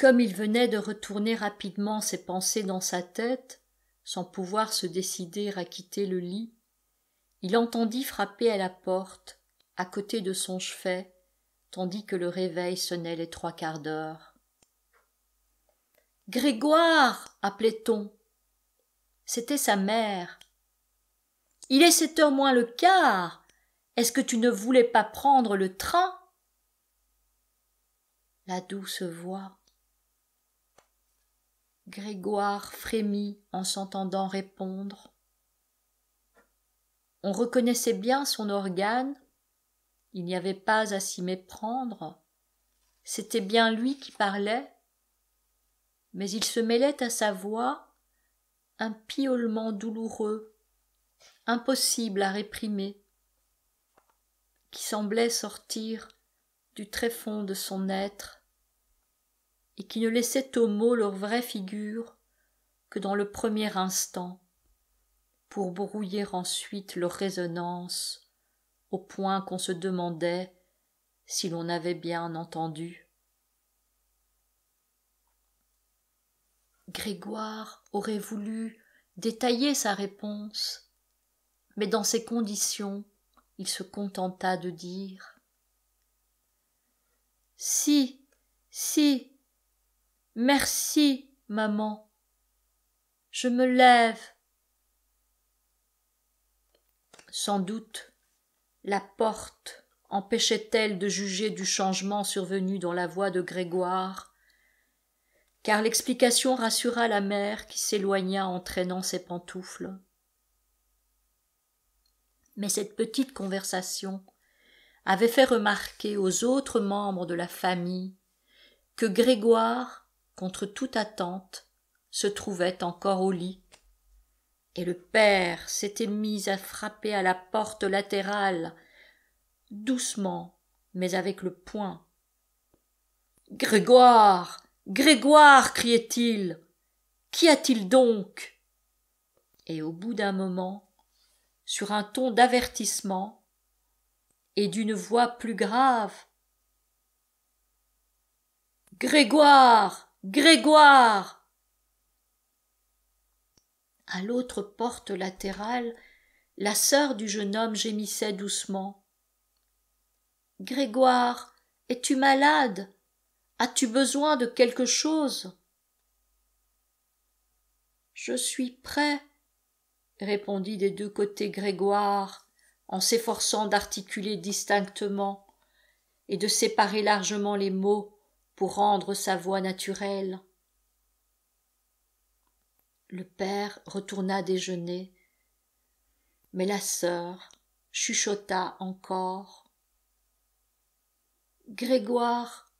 Comme il venait de retourner rapidement ses pensées dans sa tête, sans pouvoir se décider à quitter le lit, il entendit frapper à la porte, à côté de son chevet, tandis que le réveil sonnait les trois quarts d'heure. Grégoire appelait-on. C'était sa mère. Il est sept heures moins le quart. Est-ce que tu ne voulais pas prendre le train La douce voix Grégoire frémit en s'entendant répondre. On reconnaissait bien son organe, il n'y avait pas à s'y méprendre, c'était bien lui qui parlait, mais il se mêlait à sa voix un piaulement douloureux, impossible à réprimer, qui semblait sortir du tréfonds de son être et qui ne laissaient aux mots leur vraie figure que dans le premier instant, pour brouiller ensuite leur résonance, au point qu'on se demandait si l'on avait bien entendu. Grégoire aurait voulu détailler sa réponse, mais dans ces conditions, il se contenta de dire Si, si, Merci, maman. Je me lève. Sans doute, la porte empêchait-elle de juger du changement survenu dans la voix de Grégoire, car l'explication rassura la mère qui s'éloigna en traînant ses pantoufles. Mais cette petite conversation avait fait remarquer aux autres membres de la famille que Grégoire contre toute attente, se trouvait encore au lit. Et le père s'était mis à frapper à la porte latérale, doucement, mais avec le poing. Grégoire. Grégoire. Criait il. Qu'y a t-il donc? Et au bout d'un moment, sur un ton d'avertissement, et d'une voix plus grave. Grégoire. Grégoire. À l'autre porte latérale, la sœur du jeune homme gémissait doucement. Grégoire, es-tu malade As-tu besoin de quelque chose Je suis prêt, répondit des deux côtés Grégoire, en s'efforçant d'articuler distinctement et de séparer largement les mots pour rendre sa voix naturelle. Le père retourna déjeuner, mais la sœur chuchota encore. Grégoire,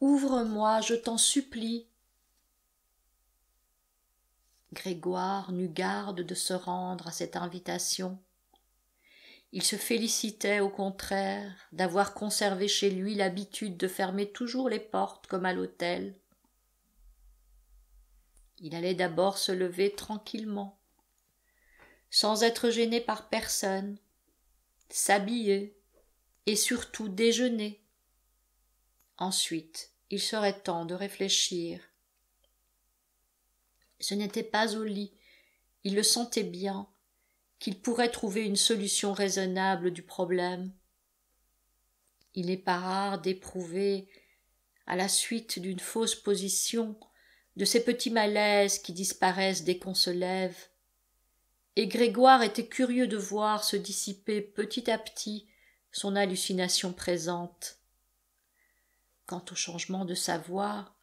ouvre-moi, je t'en supplie. Grégoire n'eut garde de se rendre à cette invitation. Il se félicitait, au contraire, d'avoir conservé chez lui l'habitude de fermer toujours les portes comme à l'hôtel. Il allait d'abord se lever tranquillement, sans être gêné par personne, s'habiller et surtout déjeuner. Ensuite, il serait temps de réfléchir. Ce n'était pas au lit, il le sentait bien, qu'il pourrait trouver une solution raisonnable du problème. Il n'est pas rare d'éprouver, à la suite d'une fausse position, de ces petits malaises qui disparaissent dès qu'on se lève. Et Grégoire était curieux de voir se dissiper petit à petit son hallucination présente. Quant au changement de sa voix,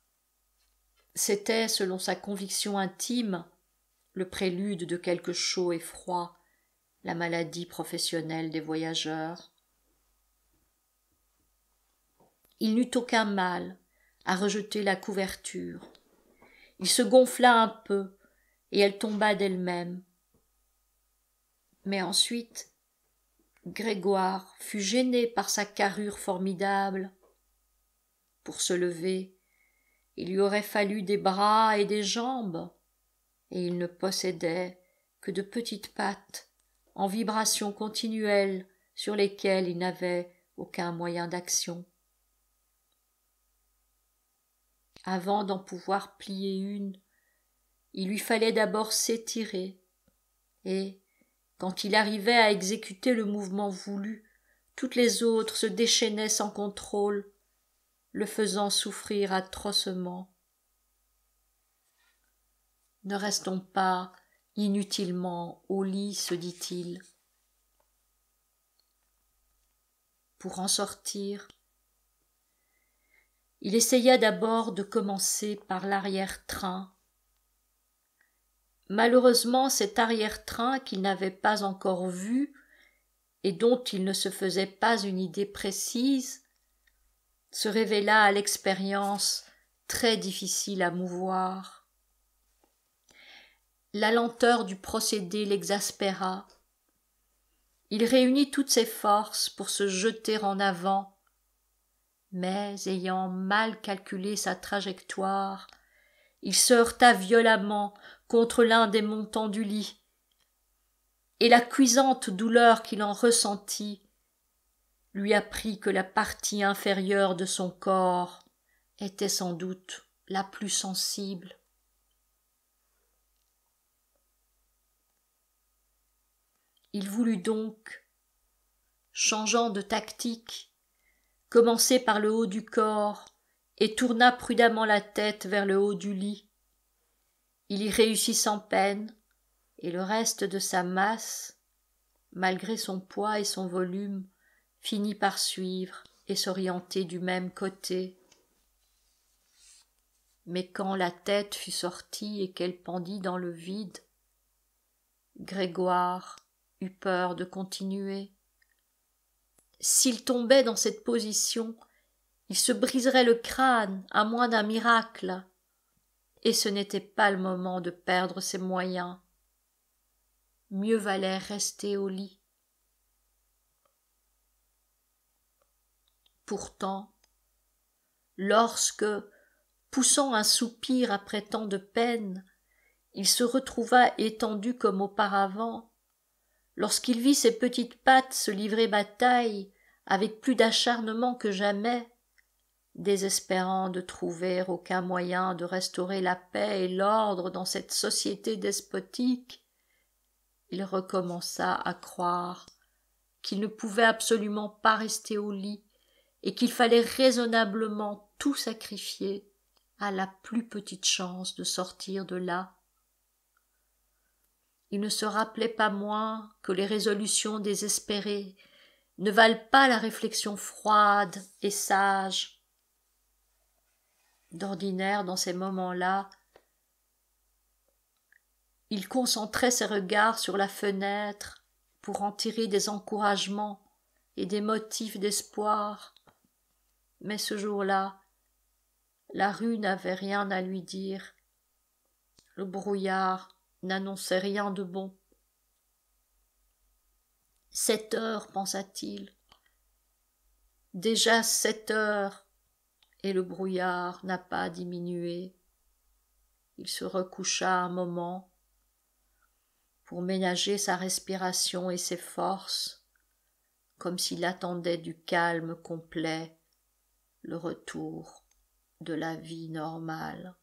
c'était, selon sa conviction intime, le prélude de quelque chaud et froid, la maladie professionnelle des voyageurs. Il n'eut aucun mal à rejeter la couverture. Il se gonfla un peu, et elle tomba d'elle-même. Mais ensuite, Grégoire fut gêné par sa carrure formidable. Pour se lever, il lui aurait fallu des bras et des jambes, et il ne possédait que de petites pattes en vibrations continuelles sur lesquelles il n'avait aucun moyen d'action. Avant d'en pouvoir plier une, il lui fallait d'abord s'étirer, et, quand il arrivait à exécuter le mouvement voulu, toutes les autres se déchaînaient sans contrôle, le faisant souffrir atrocement. Ne restons pas inutilement au lit, se dit-il. Pour en sortir, il essaya d'abord de commencer par l'arrière-train. Malheureusement, cet arrière-train qu'il n'avait pas encore vu et dont il ne se faisait pas une idée précise se révéla à l'expérience très difficile à mouvoir. La lenteur du procédé l'exaspéra. Il réunit toutes ses forces pour se jeter en avant, mais ayant mal calculé sa trajectoire, il se heurta violemment contre l'un des montants du lit, et la cuisante douleur qu'il en ressentit lui apprit que la partie inférieure de son corps était sans doute la plus sensible. Il voulut donc, changeant de tactique, commencer par le haut du corps et tourna prudemment la tête vers le haut du lit. Il y réussit sans peine, et le reste de sa masse, malgré son poids et son volume, finit par suivre et s'orienter du même côté. Mais quand la tête fut sortie et qu'elle pendit dans le vide, Grégoire eut peur de continuer. S'il tombait dans cette position, il se briserait le crâne, à moins d'un miracle. Et ce n'était pas le moment de perdre ses moyens. Mieux valait rester au lit. Pourtant, lorsque, poussant un soupir après tant de peine, il se retrouva étendu comme auparavant, lorsqu'il vit ses petites pattes se livrer bataille avec plus d'acharnement que jamais, désespérant de trouver aucun moyen de restaurer la paix et l'ordre dans cette société despotique, il recommença à croire qu'il ne pouvait absolument pas rester au lit et qu'il fallait raisonnablement tout sacrifier à la plus petite chance de sortir de là il ne se rappelait pas moins que les résolutions désespérées ne valent pas la réflexion froide et sage. D'ordinaire, dans ces moments-là, il concentrait ses regards sur la fenêtre pour en tirer des encouragements et des motifs d'espoir. Mais ce jour-là, la rue n'avait rien à lui dire. Le brouillard n'annonçait rien de bon. Sept heures, pensa-t-il. Déjà sept heures, et le brouillard n'a pas diminué. Il se recoucha un moment pour ménager sa respiration et ses forces, comme s'il attendait du calme complet le retour de la vie normale.